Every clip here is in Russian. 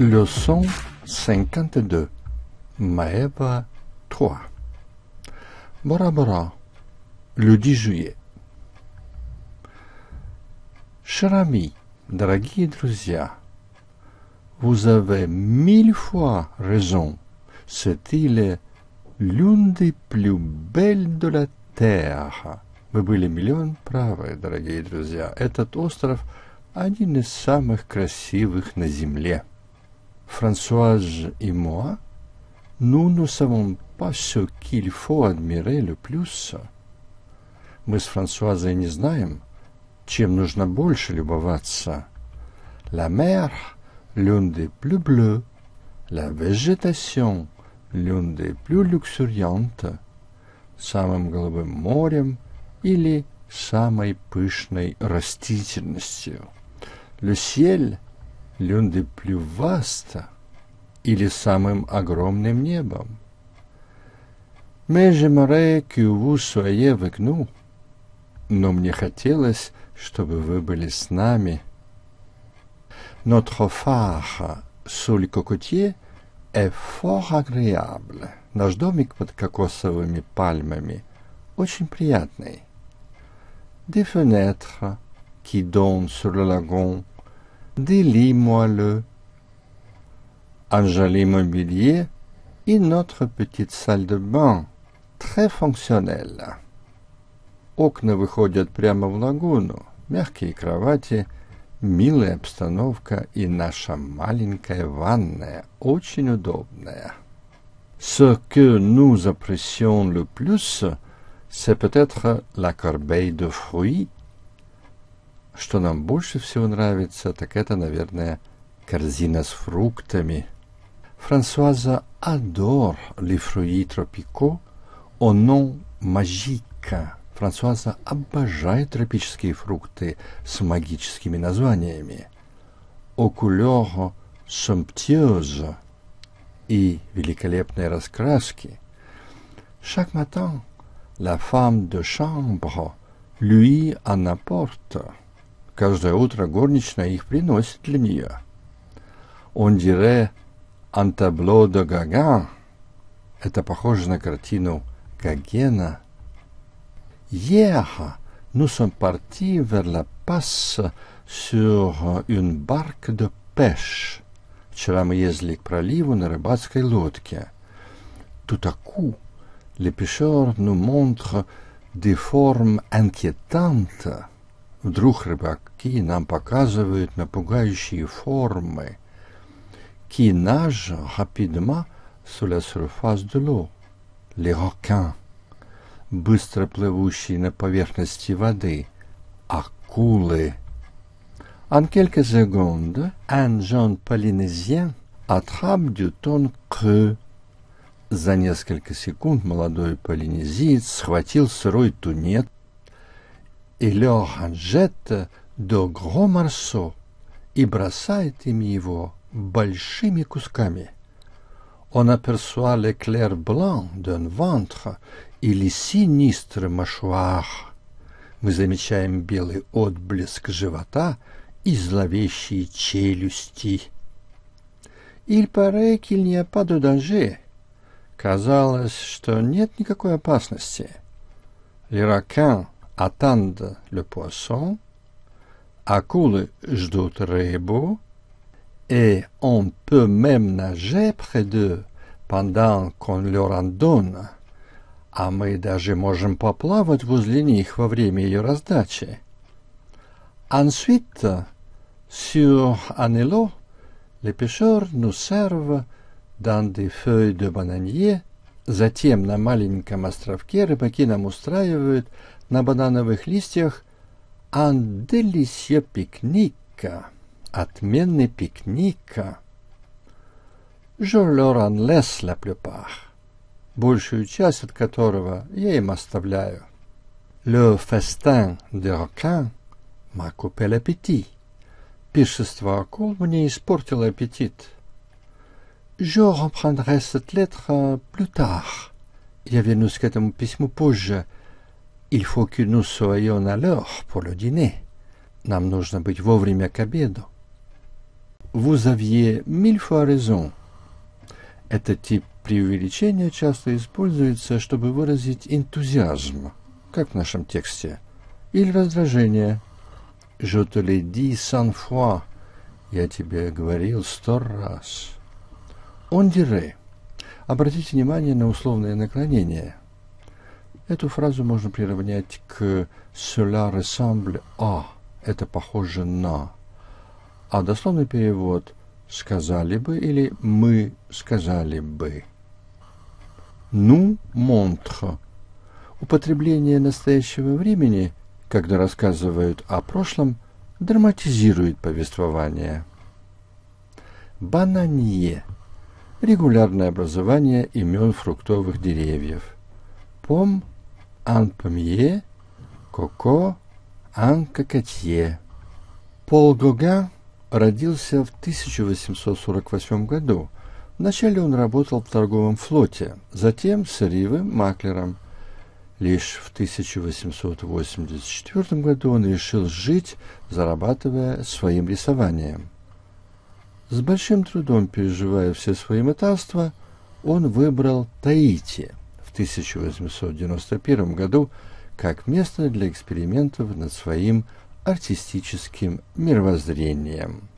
Leçon 52 Maeva 3 Bora Bora Le 10 juillet Cher ami, дорогие друзья, vous avez mille fois raison. Cette île est l'une des plus belles de la Terre. Вы были миллион правы, дорогие друзья. Этот остров – один из самых красивых на Земле. Françoise et moi, nous ne savons pas ce qu'il faut admirer le plus. Мы с Франсуазой не знаем, чем нужно больше любоваться. La mer, l'un des plus bleus, la végétation, l'un des plus luxuriantes, самым голубым морем или самой пышной растительностью. Le ciel, «люнде плюваста» или «самым огромным небом». «Mais j'aimerais que vous выгну, но мне хотелось, чтобы вы были с нами. Но тхофаха sur le э est fort Наш домик под кокосовыми пальмами очень приятный. Des fenêtres qui donnent sur le lagon délie-moi-le. Un mobilier et notre petite salle de bain, très fonctionnelle. Окна выходят прямо в лагуну, мягкие кровати, милая обстановка и наша маленькая ванная, очень удобная. Ce que nous apprécions le plus, c'est peut-être la corbeille de fruits Что нам больше всего нравится, так это, наверное, корзина с фруктами. Франсуаза adore les fruits tropicaux au nom magique. Франсуаза обожает тропические фрукты с магическими названиями. Au couleur somptueuse и великолепные раскраски. Chaque matin, la femme de chambre lui en apporte. Каждое утро горничная их приносит для нее. Он дире «Антабло де Гаган» — это похоже на картину Гагена. «Еха, nous sommes partis vers la passe sur une barque de pêche». Вчера мы ездили к проливу на рыбацкой лодке. Tout à coup, les pêcheurs nous montrent des formes inquiétantes. Вдруг рыбаки нам показывают напугающие формы, qui хапидма, rapidement sous la surface быстро плывущие на поверхности воды, акулы. En quelques secondes, un jeune polynésien attrape du thon creux. За несколько секунд молодой полинезиец схватил сырой тунец и Леохан Жет до Гро Марсо и бросает им его большими кусками. Он aperçoit l'éclair блан дон ventre или синистр mâchoire. Мы замечаем белый отблеск живота и зловещие челюсти. Иль paraît qu'il n'y a pas Казалось, что нет никакой опасности. Лиракан attendent le poisson, accoulent d'autres rébos, et on peut même nager près d'eux pendant qu'on leur en donne. А мы даже можем поплавать возле них во время ее раздачи. Ensuite, sur un les pêcheurs nous servent dans des feuilles de bananier. Затем на маленьком островке рыбаки нам устраивают – на банановых листьях Анделисе пикника», «Отменный пикника». «Жолоран лес ла плюпах», большую часть от которого я им оставляю. «Le festin de requin m'a coupé l'appétit». Пиршество акул мне испортило аппетит. «Je reprendrai cette lettre plus tard». Я вернусь к этому письму позже – Il faut que nous soyons à l'heure pour le dîner. Нам нужно быть вовремя к обеду. Vous aviez mille fois raison. Этот тип преувеличения часто используется, чтобы выразить энтузиазм, как в нашем тексте, или раздражение. Je te l'ai dit cent fois. Я тебе говорил сто раз. Он дире. Обратите внимание на условное наклонение – Эту фразу можно приравнять к «cela ressemble à» – «это похоже на». А дословный перевод «сказали бы» или «мы сказали бы». «Ну монтре» – употребление настоящего времени, когда рассказывают о прошлом, драматизирует повествование. «Бананье» – регулярное образование имен фруктовых деревьев. «Пом» en Коко Ан Пол Гога родился в 1848 году. Вначале он работал в торговом флоте, затем с Ривым маклером. Лишь в 1884 году он решил жить, зарабатывая своим рисованием. С большим трудом переживая все свои мытарства, он выбрал Таити – в 1891 году как место для экспериментов над своим артистическим мировоззрением.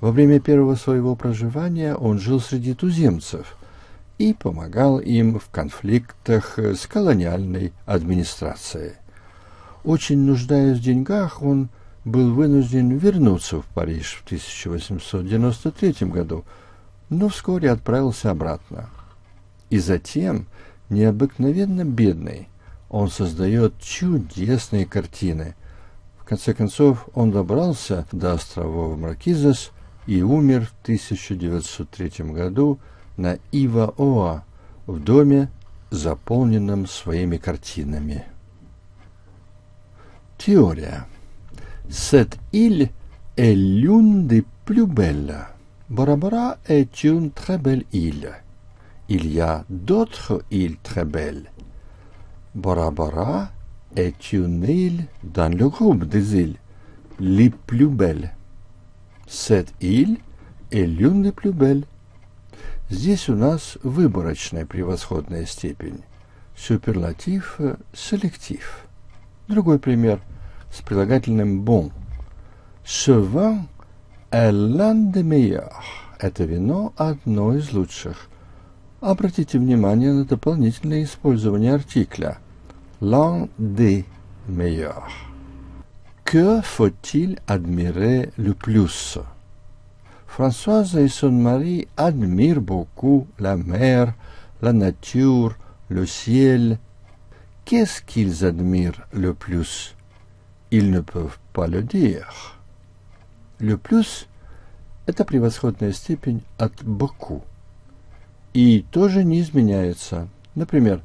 Во время первого своего проживания он жил среди туземцев и помогал им в конфликтах с колониальной администрацией. Очень нуждаясь в деньгах, он был вынужден вернуться в Париж в 1893 году, но вскоре отправился обратно. И затем, необыкновенно бедный. Он создает чудесные картины. В конце концов, он добрался до островов Маркизас и умер в 1903 году на Иваоа в доме, заполненном своими картинами. Теория. Сет иль элюн де плюбелла. Барабара et une très belle île il y a d'autres îles très belles. Bora-Bora est une île dans le groupe des îles les plus belles. Cette île est l'une des plus belles. Здесь у нас выборочная превосходная степень. Суперлатив – селектив. Другой пример с прилагательным «bon». Ce vin est l'un des meilleurs. Это вино одно из лучших. Обратите внимание на дополнительное использование «l'un des meilleurs». Que faut-il admirer le plus Françoise et son mari admirent beaucoup la mer, la nature, le ciel. Qu'est-ce qu'ils admirent le plus Ils ne peuvent pas le dire. Le plus – est la превосходная степень от «beaucoup». Et и тоже не изменяется. Например,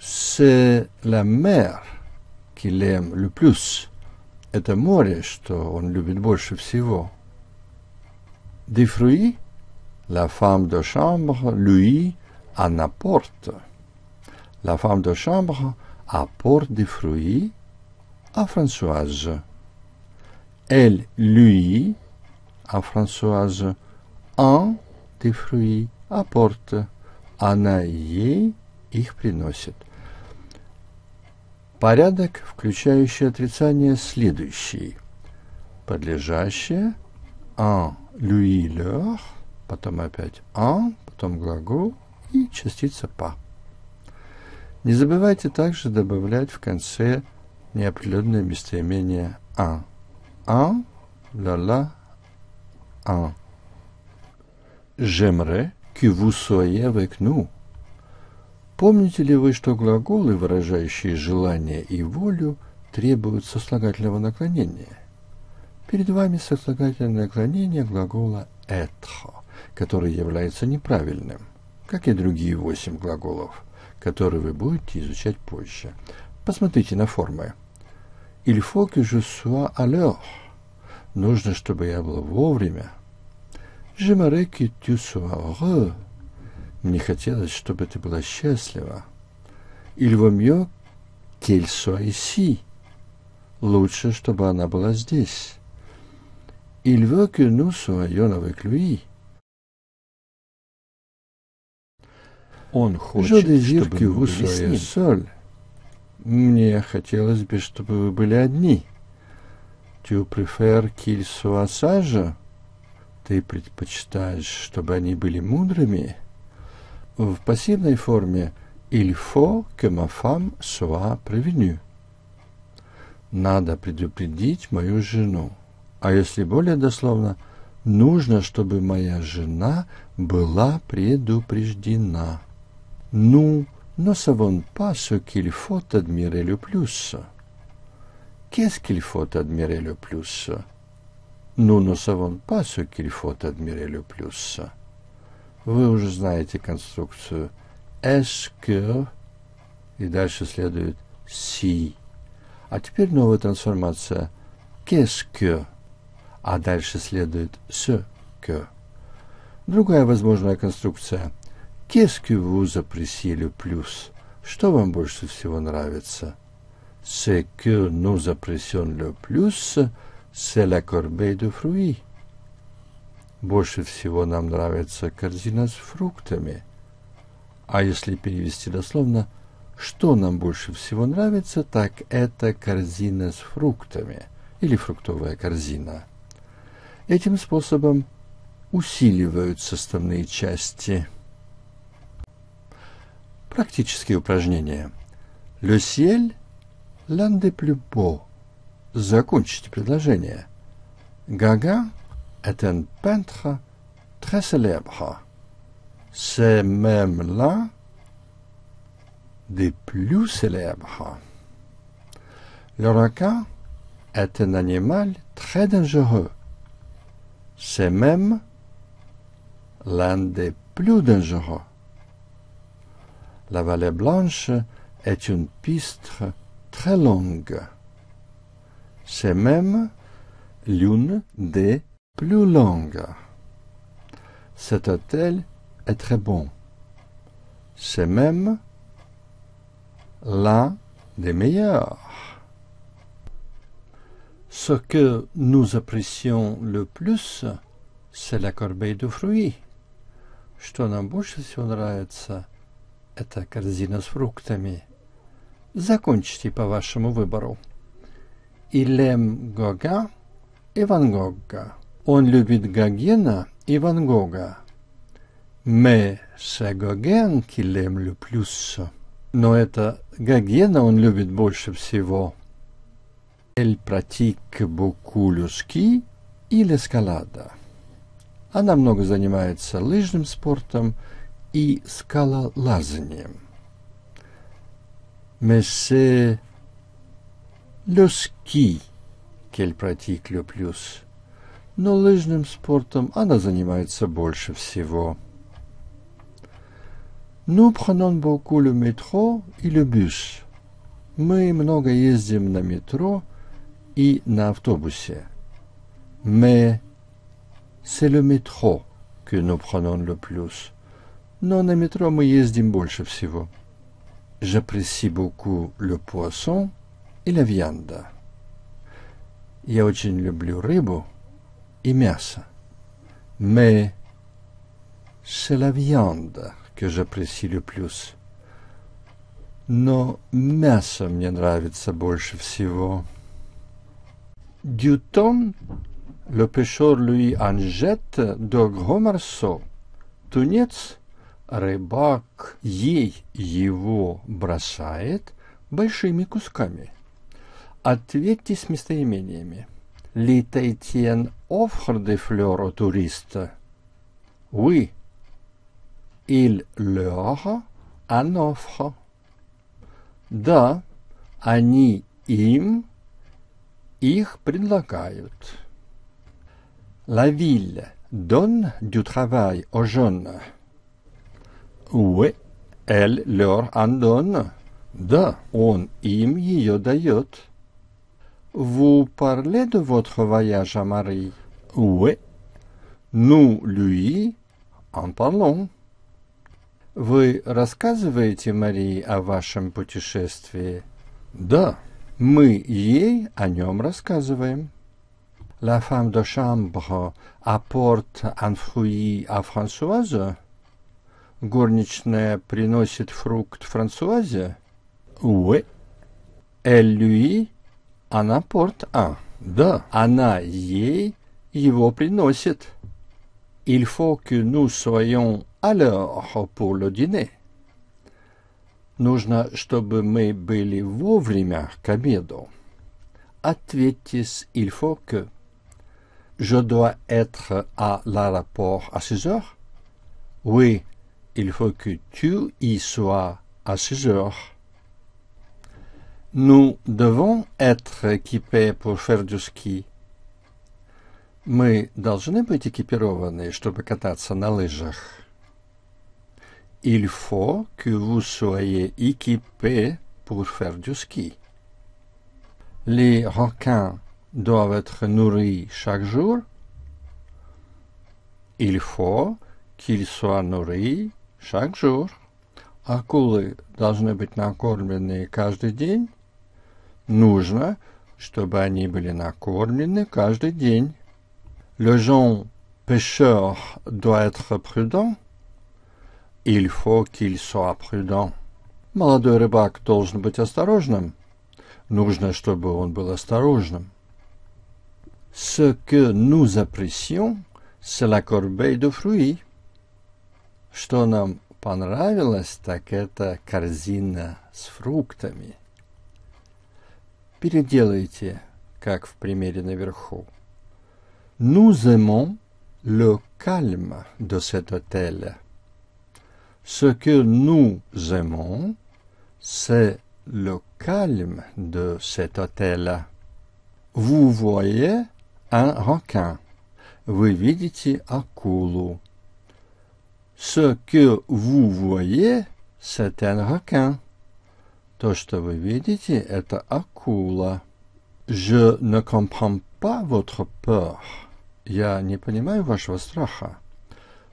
c'est la mère qui aime le plus. Это море, что он любит больше всего. Des fruits, la femme de chambre, lui, en apporte. La femme de chambre apporte des fruits à Françoise. Elle, lui, à Françoise, en des fruits апорта. Она ей их приносит. Порядок, включающий отрицание, следующий. Подлежащее «en «а lui leur», потом опять «en», «а», потом глагол и частица па. Не забывайте также добавлять в конце неопределенное местоимение а. un ла «la-la», «un». «J'aimerais» que vous soyez Помните ли вы, что глаголы, выражающие желание и волю, требуют сослагательного наклонения? Перед вами сослагательное наклонение глагола этхо, который является неправильным, как и другие восемь глаголов, которые вы будете изучать позже. Посмотрите на формы. «Il faut que je sois à l'heure». Нужно, чтобы я был вовремя, J'aimerais que tu sois heureux. Мне хотелось, чтобы ты была счастлива. Il vaut mieux qu'elle soit Лучше, чтобы она была здесь. Il veut que nous soyons avec Он хочет, чтобы мы были с ним. Соль. Мне хотелось бы, чтобы вы были одни. Tu préfères qu'il soit sage? Ты предпочитаешь, чтобы они были мудрыми? В пассивной форме «il faut que ma femme soit Надо предупредить мою жену. А если более дословно, нужно, чтобы моя жена была предупреждена. Ну, но savons pas ce qu'il faut admirer le plus. Qu'est-ce qu'il faut admirer le plus? Нуно савон пасу кильфот адмирелю плюса. Вы уже знаете конструкцию эскер, и дальше следует си. А теперь новая трансформация кескер, а дальше следует секер. Другая возможная конструкция кескер вуза пресилю плюс. Что вам больше всего нравится? Секер ну запресен ле плюс – «C'est la corbeille de Больше всего нам нравится корзина с фруктами. А если перевести дословно, что нам больше всего нравится, так это корзина с фруктами или фруктовая корзина. Этим способом усиливают составные части. Практические упражнения. Le ciel, l'un des plus beaux. Закончите предложение. Gaga est un peintre très célèbre. C'est même l'un des plus célèbres. Le requin est un animal très dangereux. C'est même l'un des plus dangereux. La vallée blanche est une piste très longue. C'est même l'une des plus longues. Cet hôtel est très bon. C'est même l'un des meilleurs. Ce que nous apprécions le plus, c'est la corbeille de fruits. Что нам больше всего нравится, это корзина с фруктами. Закончите по вашему выбору. Илем Лем Гога и Ван Гога. Он любит Гогена и Ван Гога. «Mais c'est Гоген qui l'aime Но это Гогена он любит больше всего. Эль pratique beaucoup le ski и l'escalade». Она много занимается лыжным спортом и скалолазанием. «Mais c'est le ski qu'elle pratique le plus. Но лыжным спортом она занимается больше всего. Nous prenons beaucoup le métro et le bus. Мы много ездим на метро и на автобусе. Mais c'est le métro que nous prenons le plus. Но на метро мы ездим больше всего. J'apprécie beaucoup le poisson или вьянда. Я очень люблю рыбу и мясо. Mais c'est la viande que je le plus. Но мясо мне нравится больше всего. Du thon, le pêcheur lui en jette de gros morceaux. Тунец, рыбак, ей его бросает большими кусками. Ответьте с местоимениями. Ли тейтен офхр де флер туриста? Oui. Il leur en Да, они им их предлагают. La ville donne du travail aux jeunes. Oui, elle leur en donne. Да, он им ее дает. Vous parlez de votre voyage à Marie Oui. Nous lui en parlons. Вы рассказываете Марии о вашем путешествии? Да. Мы ей о нем рассказываем. La femme de chambre apporte un fruit à Françoise? Горничная приносит фрукт Франсуазе? Oui. Elle lui Она un, А. Да, она ей его приносит. Il faut que nous soyons à l'heure pour le dîner. Нужно, чтобы мы были вовремя к обеду. «il faut que». Je dois être à l'aéroport à 6 heures. Oui, il faut que tu y sois à 6 heures. Nous devons être équipés pour faire du ski. Мы должны быть экипированы, чтобы кататься на лыжах. Il faut que vous soyez équipés pour faire du ski. Les requins doivent être nourris chaque jour. Il faut qu'ils soient nourris chaque jour. Акулы должны быть накормлены каждый день. Нужно, чтобы они были накормлены каждый день. Le jeune pêcheur doit être prudent. Il faut qu'il soit prudent. Молодой рыбак должен быть осторожным. Нужно, чтобы он был осторожным. Ce que nous apprécions, c'est la corbeille de fruits. Что нам понравилось, так это корзина с фруктами. Nous aimons le calme de cet hôtel. Ce que nous aimons, c'est le calme de cet hôtel. Vous voyez un requin. Vous un акулу. Ce que vous voyez, c'est un requin. То, что вы видите, это акула. Je ne comprends pas votre peur. Я не понимаю вашего страха.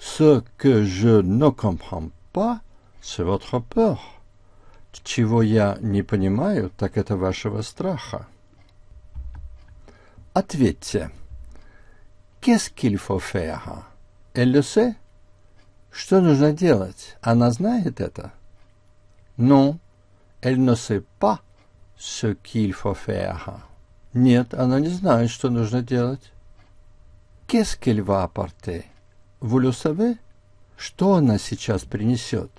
Ce que je ne comprends pas, c'est votre peur. Чего я не понимаю, так это вашего страха. Ответьте. Qu'est-ce qu'il faut faire? Elle le sait? Что нужно делать? Она знает это? Non, Elle ne sait pas ce qu'il faut faire. Нет, она не знает, что нужно делать. Qu'est-ce qu'elle va apporter? Vous le savez? Что она сейчас принесет?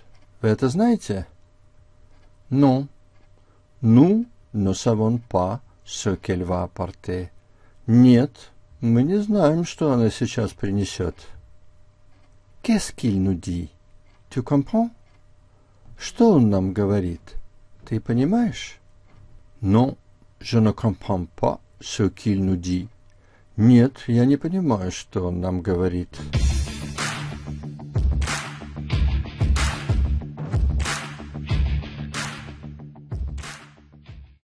Вы это знаете? Non. Nous ne savons pas ce qu'elle va apporter. Нет, мы не знаем, что она сейчас принесет. Qu'est-ce qu'il nous dit? Tu comprends? Что он нам говорит? Ты понимаешь? Non, je ne comprends pas ce qu'il nous dit. Нет, я не понимаю, что он нам говорит.